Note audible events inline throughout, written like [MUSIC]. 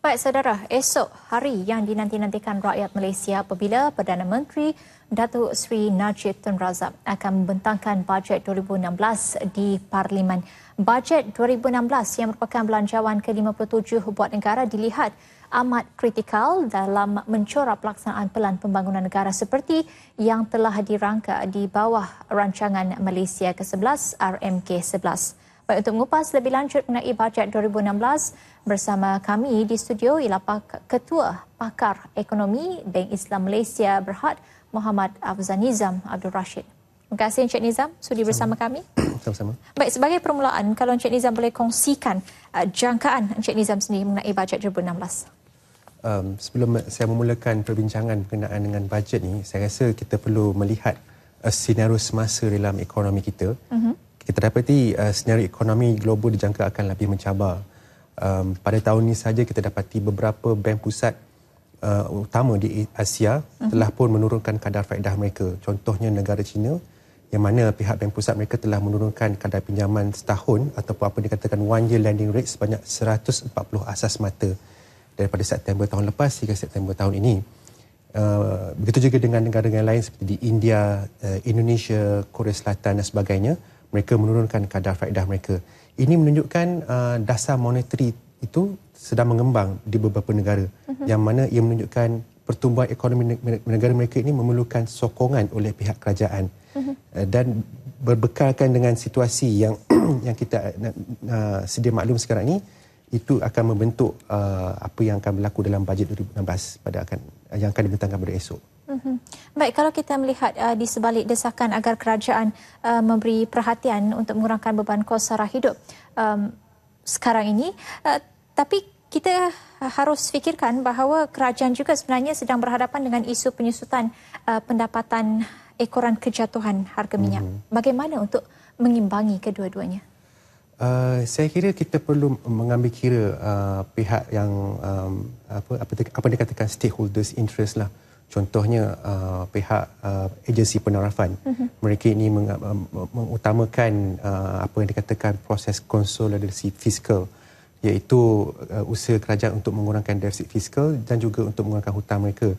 Baik, saudara, esok hari yang dinanti-nantikan rakyat Malaysia apabila Perdana Menteri Datuk Sri Najib Tun Razak akan membentangkan bajet 2016 di Parlimen. Bajet 2016 yang merupakan belanjawan ke-57 buat negara dilihat amat kritikal dalam mencorak pelaksanaan pelan pembangunan negara seperti yang telah dirangka di bawah rancangan Malaysia ke-11 RMK 11. Baik, untuk mengupas lebih lanjut mengenai bajet 2016, bersama kami di studio ialah Ketua Pakar Ekonomi Bank Islam Malaysia Berhad Muhammad Afzan Nizam Abdul Rashid. Terima kasih Encik Nizam sudi Sama. bersama kami. Sama-sama. Baik, sebagai permulaan, kalau Encik Nizam boleh kongsikan uh, jangkaan Encik Nizam sendiri mengenai bajet 2016. Um, sebelum saya memulakan perbincangan berkenaan dengan bajet ini, saya rasa kita perlu melihat a scenario semasa dalam ekonomi kita. Uh-huh kita dapati uh, senario ekonomi global dijangka akan lebih mencabar. Um, pada tahun ini saja kita dapati beberapa bank pusat uh, utama di Asia telah mhm. pun menurunkan kadar faedah mereka. Contohnya negara China yang mana pihak bank pusat mereka telah menurunkan kadar pinjaman setahun ataupun apa dikatakan one year lending rate sebanyak 140 asas mata daripada September tahun lepas hingga September tahun ini. Uh, begitu juga dengan negara-negara lain seperti di India, uh, Indonesia, Korea Selatan dan sebagainya. Uh, mereka menurunkan kadar faedah mereka. Ini menunjukkan uh, dasar monetari itu sedang mengembang di beberapa negara uh-huh. yang mana ia menunjukkan pertumbuhan ekonomi negara mereka ini memerlukan sokongan oleh pihak kerajaan uh-huh. dan berbekalkan dengan situasi yang [CLEARS THROAT] yang kita uh, sedia maklum sekarang ini itu akan membentuk uh, apa yang akan berlaku dalam bajet 2016 pada akan yang akan dibentangkan pada esok. Mhm. Baik, kalau kita melihat uh, di sebalik desakan agar kerajaan uh, memberi perhatian untuk mengurangkan beban kos sara hidup um, sekarang ini, uh, tapi kita harus fikirkan bahawa kerajaan juga sebenarnya sedang berhadapan dengan isu penyusutan uh, pendapatan ekoran kejatuhan harga minyak. Mm-hmm. Bagaimana untuk mengimbangi kedua-duanya? Uh, saya kira kita perlu mengambil kira uh, pihak yang um, apa apa apa dikatakan stakeholders interest lah. Uh, contohnya uh, pihak uh, agensi penarafan mm-hmm. mereka ini meng, uh, mengutamakan uh, apa yang dikatakan proses konsolidasi fiskal iaitu uh, usaha kerajaan untuk mengurangkan defisit fiskal dan juga untuk mengurangkan hutang mereka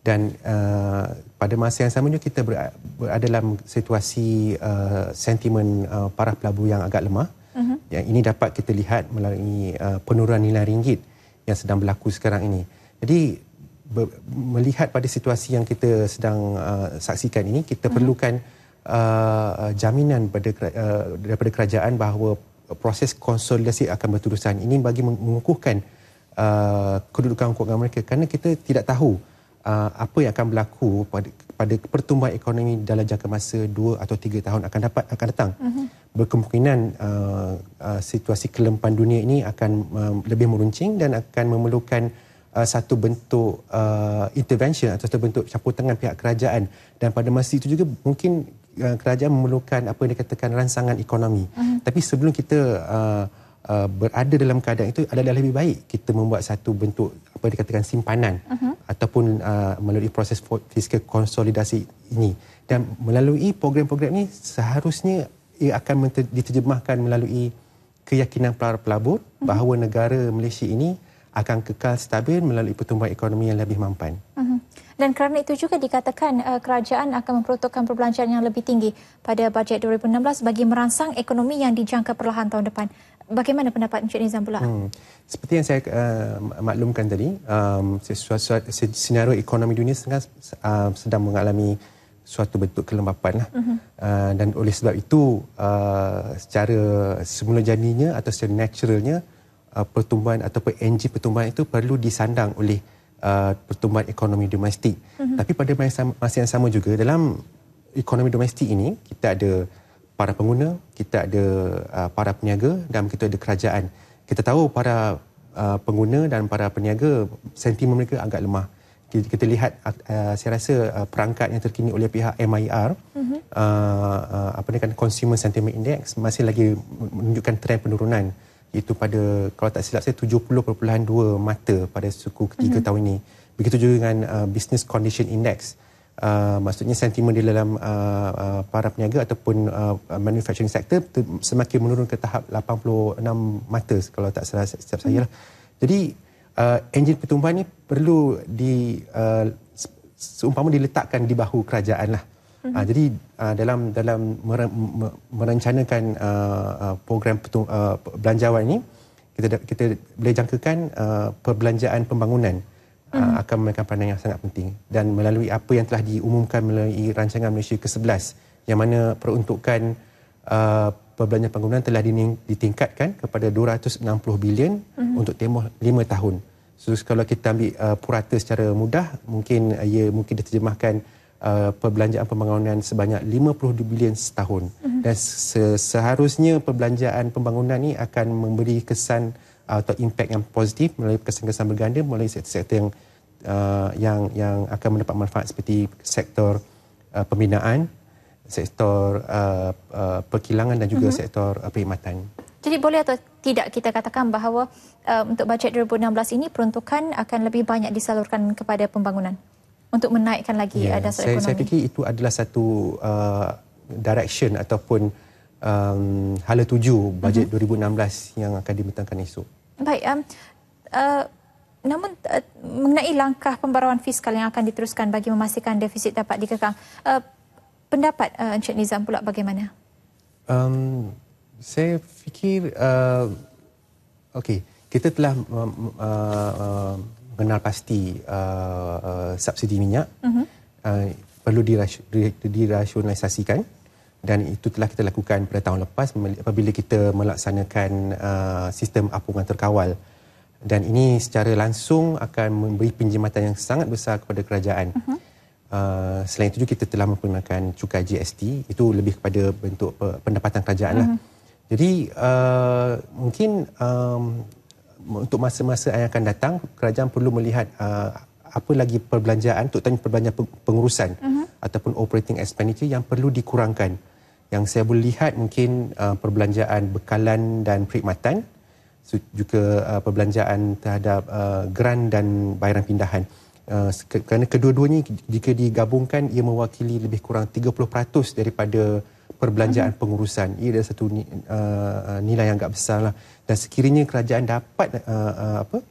dan uh, pada masa yang sama juga kita berada dalam situasi uh, sentimen uh, para pelabur yang agak lemah uh-huh. yang ini dapat kita lihat melalui uh, penurunan nilai ringgit yang sedang berlaku sekarang ini jadi ber, melihat pada situasi yang kita sedang uh, saksikan ini kita uh perlukan uh, jaminan pada uh, daripada kerajaan bahawa proses konsolidasi akan berterusan ini bagi mengukuhkan uh, kedudukan kewangan mereka kerana kita tidak tahu uh, apa yang akan berlaku pada pada pertumbuhan ekonomi dalam jangka masa 2 atau 3 tahun akan dapat akan datang. Uh-huh. Berkemungkinan uh, uh, situasi kelempan dunia ini akan uh, lebih meruncing dan akan memerlukan uh, Uh, satu bentuk uh, intervention atau satu bentuk campur tangan pihak kerajaan dan pada masa itu juga mungkin uh, kerajaan memerlukan apa yang dikatakan ransangan ekonomi uh-huh. tapi sebelum kita uh, uh, berada dalam keadaan itu adalah lebih baik kita membuat satu bentuk apa yang dikatakan simpanan uh-huh. ataupun uh, melalui proses fiskal konsolidasi ini dan melalui program-program ini seharusnya ia akan diterjemahkan melalui keyakinan pelabur pelabur mhm. bahawa negara Malaysia ini akan kekal stabil melalui pertumbuhan ekonomi yang lebih mampan. Mhm. Dan kerana itu juga dikatakan eh, kerajaan akan memperuntukkan perbelanjaan yang lebih tinggi pada bajet 2016 bagi merangsang ekonomi yang dijangka perlahan tahun depan. Bagaimana pendapat Encik Nizam pula? Hmm. Seperti yang saya uh, maklumkan tadi, um, senario ekonomi dunia sedang, uh, um, sedang mengalami suatu bentuk kelembapan. Lah. Uh-huh. Uh, dan oleh sebab itu, uh, secara semula jadinya atau secara naturalnya, uh, uh, pertumbuhan ataupun enjin pertumbuhan itu perlu disandang oleh uh, pertumbuhan ekonomi domestik. Mm-hmm. Tapi pada masa, yang sama juga dalam ekonomi domestik ini kita ada para pengguna, kita ada uh, para peniaga dan kita ada kerajaan. Kita tahu para uh, pengguna dan para peniaga sentimen mereka agak lemah. Kita, kita lihat uh, uh, saya rasa uh, perangkat yang terkini oleh pihak MIR mm-hmm. uh, uh, apa ni kan consumer sentiment index masih lagi menunjukkan trend penurunan itu pada kalau tak silap saya 70.2 mata pada suku ketiga mm-hmm. tahun ini. Begitu juga dengan uh, business condition index. Uh, maksudnya sentimen di dalam uh, uh, para peniaga ataupun uh, uh manufacturing sector semakin menurun ke tahap 86 mata kalau tak salah setiap mm-hmm. Jadi uh, enjin pertumbuhan ini perlu di uh, seumpama diletakkan di bahu kerajaan lah. Uh, uh, jadi uh, dalam dalam merancangkan uh, ah, uh, program petung, uh, belanjawan ini kita kita boleh jangkakan uh, perbelanjaan pembangunan uh, uh akan memainkan peranan yang sangat penting dan melalui apa yang telah diumumkan melalui rancangan Malaysia ke-11 yang mana peruntukan uh, perbelanjaan pembangunan telah ditingkatkan kepada 260 bilion uh-huh. untuk tempoh 5 tahun. So kalau kita ambil uh, purata secara mudah mungkin ia mungkin diterjemahkan uh, perbelanjaan pembangunan sebanyak 50 bilion setahun. Mm-hmm. Dan seharusnya perbelanjaan pembangunan ini akan memberi kesan uh, atau impak yang positif melalui kesan-kesan berganda melalui sektor-sektor yang, uh, yang yang akan mendapat manfaat seperti sektor uh, pembinaan, sektor uh, uh, perkilangan dan juga mm-hmm. sektor uh, perkhidmatan. Jadi boleh atau tidak kita katakan bahawa uh, untuk bajet 2016 ini peruntukan akan lebih banyak disalurkan kepada pembangunan? untuk menaikkan lagi yeah. uh, dasar saya, ekonomi. Saya fikir itu adalah satu uh, direction ataupun um, hala tuju bajet uh-huh. 2016 yang akan dimetangkan esok. Baik, um, uh, namun uh, mengenai langkah pembaruan fiskal yang akan diteruskan bagi memastikan defisit dapat dikekang, uh, pendapat uh, Encik Nizam pula bagaimana? Um, saya fikir, uh, okey, kita telah uh, uh, benar pasti uh, uh, subsidi minyak mm-hmm. uh, perlu dirasionalisasikan dan itu telah kita lakukan pada tahun lepas apabila kita melaksanakan uh, sistem apungan terkawal dan ini secara langsung akan memberi penjimatan yang sangat besar kepada kerajaan. Mm-hmm. Uh, selain itu juga kita telah menggunakan cukai GST itu lebih kepada bentuk pendapatan kerajaan mm-hmm. lah. Mhm. Jadi uh, mungkin um, untuk masa-masa yang akan datang kerajaan perlu melihat uh, apa lagi perbelanjaan terutamanya perbelanjaan pengurusan uh-huh. ataupun operating expenditure yang perlu dikurangkan yang saya boleh lihat mungkin uh, perbelanjaan bekalan dan perkhidmatan juga uh, perbelanjaan terhadap uh, geran dan bayaran pindahan uh, kerana kedua-duanya jika digabungkan ia mewakili lebih kurang 30% daripada perbelanjaan mhm. pengurusan ia adalah satu uh, uh, nilai yang agak besar dan sekiranya kerajaan dapat uh, uh, apa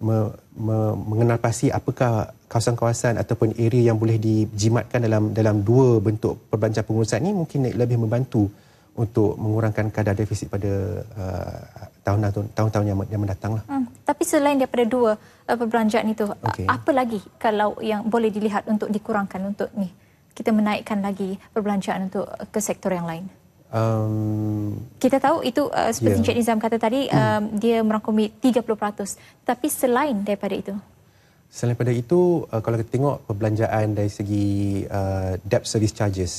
me, me, mengenal pasti apakah kawasan-kawasan ataupun area yang boleh dijimatkan dalam dalam dua bentuk perbancangan pengurusan ini mungkin lebih membantu untuk mengurangkan kadar defisit pada eh, tahun tahun-tahun yang, yang mendatang. Lah. Hmm. Tapi selain daripada dua uh, perbelanjaan itu, okay. apa lagi kalau yang boleh dilihat untuk dikurangkan untuk ni kita menaikkan lagi perbelanjaan untuk ke sektor yang lain? Um, kita tahu itu uh, seperti yeah. Cik Nizam kata tadi hmm. Um, dia merangkumi 30% Tapi selain daripada itu selain daripada itu uh, kalau kita tengok perbelanjaan dari segi uh, debt service charges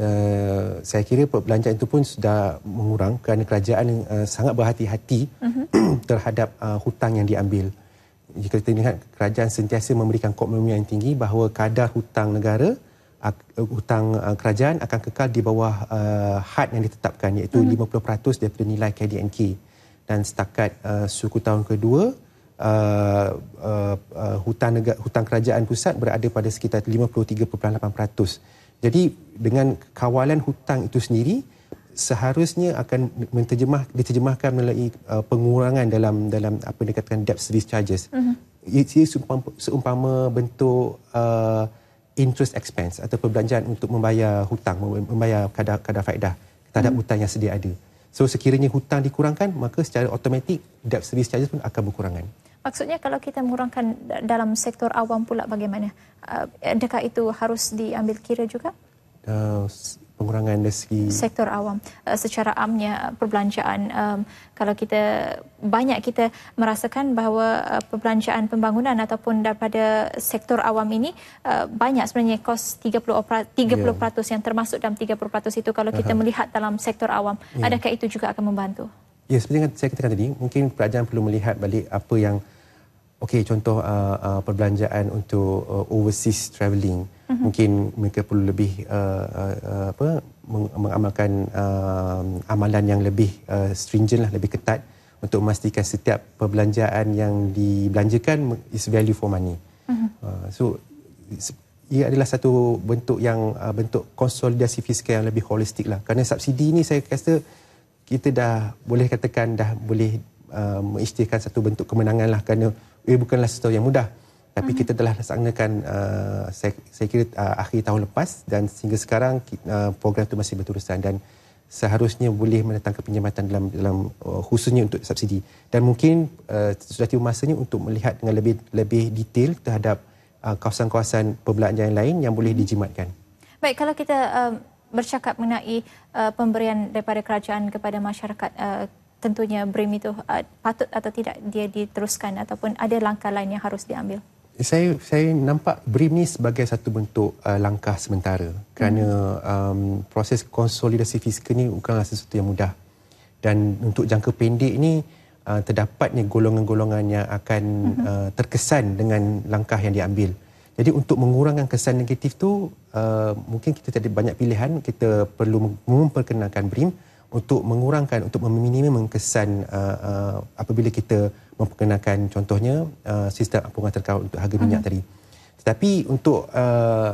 uh, saya kira perbelanjaan itu pun sudah mengurang kerana kerajaan uh, sangat berhati-hati mm-hmm. [CLEARS THROAT] terhadap uh, hutang yang diambil jika kita lihat kerajaan sentiasa memberikan komitmen yang tinggi bahawa kadar hutang negara uh, hutang uh, kerajaan akan kekal di bawah uh, had yang ditetapkan iaitu hmm. 50% daripada nilai KDNK dan setakat uh, suku tahun kedua uh, uh, uh, hutang negara, hutang kerajaan pusat berada pada sekitar 53.8%. Jadi dengan kawalan hutang itu sendiri seharusnya akan menterjemah diterjemahkan melalui uh, pengurangan dalam dalam apa dikatakan debt service charges. Uh-huh. Ia seumpama, seumpama bentuk uh, interest expense atau perbelanjaan untuk membayar hutang, membayar kadar, kadar faedah terhadap hmm. hutang yang sedia ada. So sekiranya hutang dikurangkan, maka secara automatik debt service charges pun akan berkurangan. Maksudnya kalau kita mengurangkan dalam sektor awam pula bagaimana? Uh, adakah itu harus diambil kira juga? Uh, pengurangan dari segi sektor awam uh, secara amnya eh, perbelanjaan um, kalau kita banyak kita merasakan bahawa uh, perbelanjaan pembangunan ataupun daripada sektor awam ini uh, banyak sebenarnya kos 30 opera, 30% yeah. yang termasuk dalam 30% peratus itu kalau kita uh-huh. melihat dalam sektor awam yeah. adakah itu juga akan membantu Ya yeah, seperti yang saya katakan tadi mungkin pelajaran perlu melihat balik apa yang okey contoh uh, uh, perbelanjaan untuk uh, overseas travelling uh, -hmm. Mungkin mereka perlu lebih uh, uh, uh apa meng mengamalkan uh, amalan yang lebih uh, stringent lah, lebih ketat untuk memastikan setiap perbelanjaan yang dibelanjakan is value for money. Mm -hmm. uh, so ia adalah satu bentuk yang uh, bentuk konsolidasi fiskal yang lebih holistik lah. Kerana subsidi ini, saya rasa kita dah boleh katakan dah boleh uh, mengisytiharkan satu bentuk kemenangan lah. Karena, ia eh, bukanlah sesuatu yang mudah. Mm tapi hmm. kita telah laksanakan uh, saya, saya kira uh, akhir tahun lepas dan sehingga sekarang uh, program itu masih berterusan dan seharusnya boleh mendatangkan penyematan dalam dalam uh, khususnya untuk subsidi dan mungkin uh, sudah tiba masanya untuk melihat dengan lebih lebih detail terhadap kawasan uh, kawasan-kawasan perbelanjaan lain yang boleh hmm. dijimatkan. Baik kalau kita um, bercakap mengenai uh, pemberian daripada kerajaan kepada masyarakat uh, tentunya BRIM itu uh, patut atau tidak dia diteruskan ataupun ada langkah lain yang harus diambil? saya saya nampak BRIM ni sebagai satu bentuk uh, langkah sementara kerana hmm. um, proses konsolidasi fiskal ni bukanlah sesuatu yang mudah dan untuk jangka pendek ini uh, terdapatnya golongan-golongan yang akan hmm. uh, terkesan dengan langkah yang diambil jadi untuk mengurangkan kesan negatif tu uh, mungkin kita tak ada banyak pilihan kita perlu memperkenalkan BRIM hmm untuk mengurangkan untuk meminimum kesan uh, uh, apabila kita memperkenalkan contohnya uh, sistem apungan terkaut untuk harga minyak uh-huh. tadi. Tetapi untuk uh,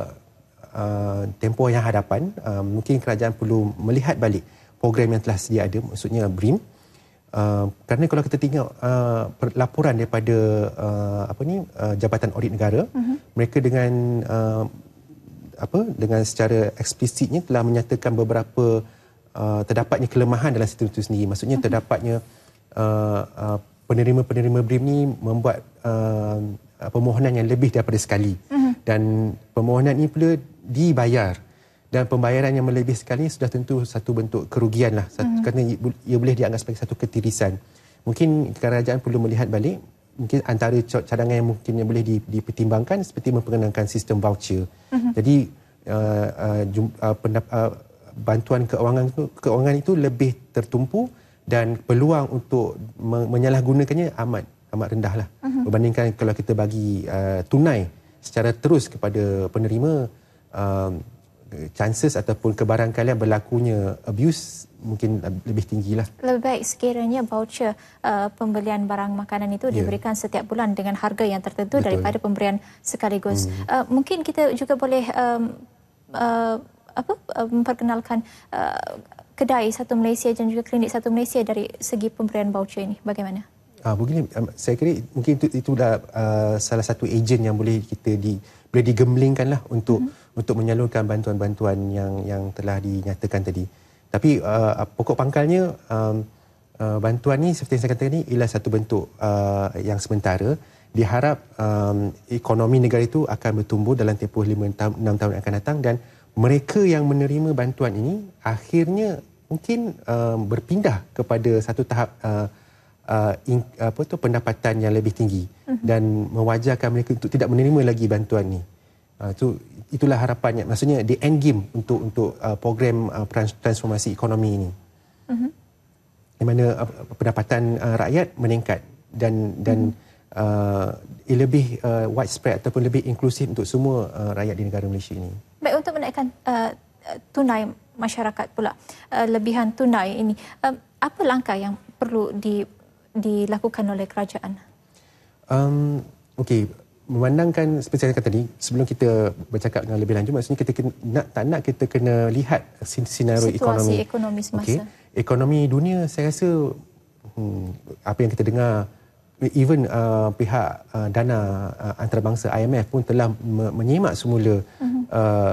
uh, tempoh yang hadapan uh, mungkin kerajaan perlu melihat balik program yang telah sedia ada maksudnya BRIM. Uh, kerana kalau kita tengok uh, laporan daripada uh, apa ni uh, Jabatan Audit Negara uh-huh. mereka dengan uh, apa dengan secara eksplisitnya telah menyatakan beberapa uh, terdapatnya kelemahan dalam sistem itu sendiri. Maksudnya okay. Mhm. terdapatnya uh, uh, penerima-penerima BRIM ini membuat uh, permohonan yang lebih daripada sekali. Uh-huh. Dan permohonan ini pula dibayar. Dan pembayaran yang melebih sekali sudah tentu satu bentuk kerugian lah. Satu, uh-huh. Mhm. Kerana ia boleh dianggap sebagai satu ketirisan. Mungkin kerajaan perlu melihat balik mungkin antara cadangan yang mungkin yang boleh dipertimbangkan seperti memperkenankan sistem voucher. Uh-huh. Jadi uh, uh, jum, uh, pendap, uh, bantuan keuangan itu, keuangan itu lebih tertumpu dan peluang untuk me menyalahgunakannya amat amat rendahlah uh mhm. -huh. berbandingkan kalau kita bagi uh, tunai secara terus kepada penerima um, chances ataupun kebarangkalian berlakunya abuse mungkin lebih tinggi lah. Lebih baik sekiranya voucher uh, pembelian barang makanan itu yeah. diberikan setiap bulan dengan harga yang tertentu Betul. daripada pemberian sekaligus. Mm. Uh, mungkin kita juga boleh um, uh, apa eh, memperkenalkan uh, kedai satu Malaysia dan juga klinik satu Malaysia dari segi pemberian voucher ini bagaimana Ah, begini, saya kira mungkin itu, itu dah uh, salah satu ejen yang boleh kita di, boleh digemblingkan lah untuk hmm untuk menyalurkan bantuan-bantuan yang yang telah dinyatakan tadi. Tapi uh, pokok pangkalnya um, uh, bantuan ni seperti yang saya katakan ini ialah satu bentuk uh, yang sementara. Diharap um, ekonomi negara itu akan bertumbuh dalam tempoh 5 enam tahun yang akan datang dan mereka yang menerima bantuan ini akhirnya mungkin uh, berpindah kepada satu tahap uh, uh, in, apa tu pendapatan yang lebih tinggi uh-huh. dan mewajarkan mereka untuk tidak menerima lagi bantuan ini. Itu ah, itulah harapannya. Maksudnya the end game untuk untuk uh, program uh, transformasi ekonomi ini. Uh-huh. Di mana uh, pendapatan uh, rakyat meningkat dan dan uh-huh uh, lebih uh, widespread ataupun lebih inklusif untuk semua uh, rakyat di negara Malaysia ini. Baik untuk menaikkan uh, tunai masyarakat pula uh, lebihan tunai ini uh, apa langkah yang perlu di, dilakukan oleh kerajaan? Um, Okey, memandangkan seperti yang kata tadi sebelum kita bercakap dengan lebih lanjut maksudnya kita kena, nak tak nak kita kena lihat sinario ekonomi. Situasi Ekonomi, semasa. Okay. ekonomi dunia saya rasa hmm, apa yang kita dengar even uh, pihak uh, dana uh, antarabangsa IMF pun telah me- menyimak semula uh-huh.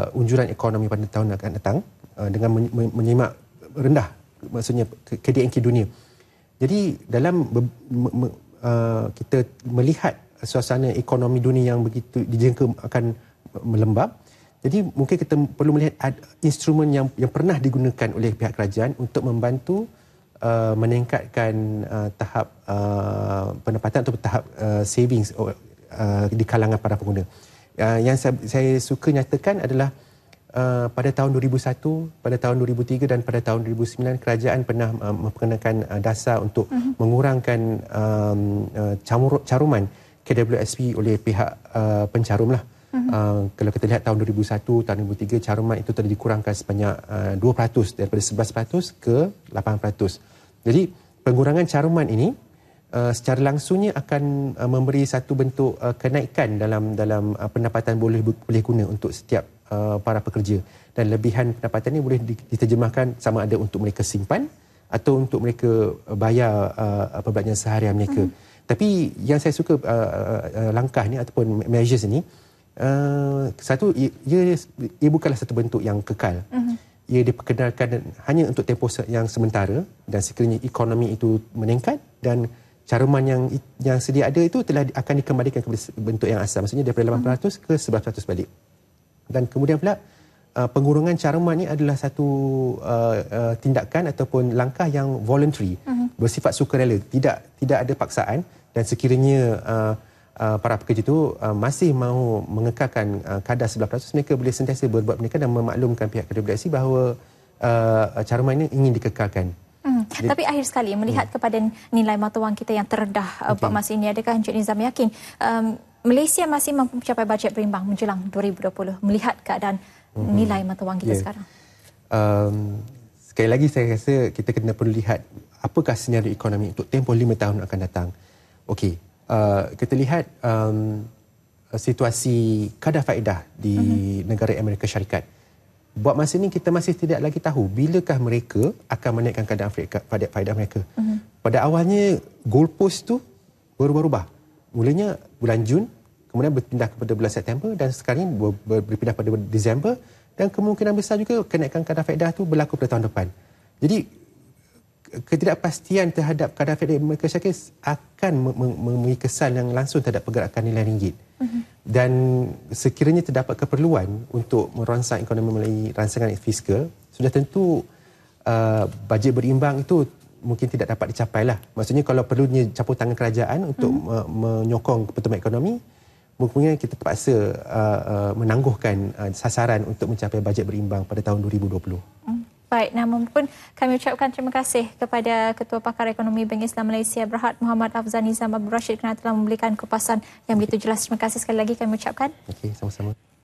uh, unjuran ekonomi pada tahun akan datang uh, dengan men- men- menyimak rendah maksudnya KDNK dunia. Jadi dalam me- me- uh, kita melihat suasana ekonomi dunia yang begitu dijangka akan melembab. Jadi mungkin kita perlu melihat instrumen yang yang pernah digunakan oleh pihak kerajaan untuk membantu uh, meningkatkan uh, tahap uh, pendapatan atau tahap uh, savings oh, uh, di kalangan para pengguna. Uh, yang saya, saya suka nyatakan adalah uh, pada tahun 2001, pada tahun 2003 dan pada tahun 2009 kerajaan pernah uh, memperkenalkan uh, dasar untuk uh-huh. mengurangkan um, uh, caruman KWSP oleh pihak uh, pencarum lah. Uh, Uh, kalau kita lihat tahun 2001, tahun 2003, caruman itu telah dikurangkan sebanyak uh, ah, 2% daripada 11% ke 8%. Jadi pengurangan caruman ini uh, secara langsungnya akan uh, memberi satu bentuk uh, kenaikan dalam dalam uh, pendapatan boleh boleh guna untuk setiap uh, para pekerja. Dan lebihan pendapatan ini boleh diterjemahkan sama ada untuk mereka simpan atau untuk mereka bayar uh, perbelanjaan seharian mereka. Mm. Tapi yang saya suka uh, uh, langkah ini ataupun measures ini, uh, satu ia, ia, ia bukanlah satu bentuk yang kekal. Uh-huh. Ia diperkenalkan hanya untuk tempoh yang sementara dan sekiranya ekonomi itu meningkat dan caruman yang yang sedia ada itu telah akan dikembalikan kepada bentuk yang asal. Maksudnya daripada 800 uh-huh. ke 1100 balik. Dan kemudian pula Uh, pengurungan caruman ini adalah satu uh, uh, tindakan ataupun langkah yang voluntary uh-huh. bersifat sukarela tidak tidak ada paksaan dan sekiranya uh, Uh, para pekerja itu uh, masih mahu mengekalkan uh, kadar 11% mereka boleh sentiasa berbuat pendidikan dan memaklumkan pihak kedai bahawa cara ini ingin dikekalkan. Hmm. Tapi akhir sekali melihat hmm. kepada nilai mata wang kita yang terendah okay. buat masa ini adakah Encik Nizam yakin um, Malaysia masih mampu mencapai bajet berimbang menjelang 2020 melihat keadaan hmm. nilai mata wang kita yeah. sekarang? Um, sekali lagi saya rasa kita kena perlu lihat apakah senyara ekonomi untuk tempoh 5 tahun akan datang. Okey, uh, kita lihat um, situasi kadar faedah di uh-huh. negara Amerika Syarikat. Buat masa ini kita masih tidak lagi tahu bilakah mereka akan menaikkan kadar faedah mereka. Uh-huh. Pada awalnya post tu baru berubah-ubah. Mulanya bulan Jun, kemudian berpindah kepada bulan September dan sekarang berpindah kepada Disember dan kemungkinan besar juga kenaikan kadar faedah tu berlaku pada tahun depan. Jadi ketidakpastian terhadap kadar Fed rate mereka syakir akan memberi kesan yang langsung terhadap pergerakan nilai ringgit. Mhm. Dan sekiranya terdapat keperluan untuk merangsang ekonomi melalui rangsangan fiskal, sudah tentu uh, bajet berimbang itu mungkin tidak dapat dicapai lah. Maksudnya kalau perlunya campur tangan kerajaan untuk hmm. menyokong pertumbuhan ekonomi, mungkin kita terpaksa uh, uh, menangguhkan uh, sasaran untuk mencapai bajet berimbang pada tahun 2020. Hmm. Baik, namun pun kami ucapkan terima kasih kepada Ketua Pakar Ekonomi Bank Islam Malaysia Berhad Muhammad Afzan Nizam Abdul Rashid kerana telah memberikan kupasan yang begitu jelas. Terima kasih sekali lagi kami ucapkan. Okey, sama-sama.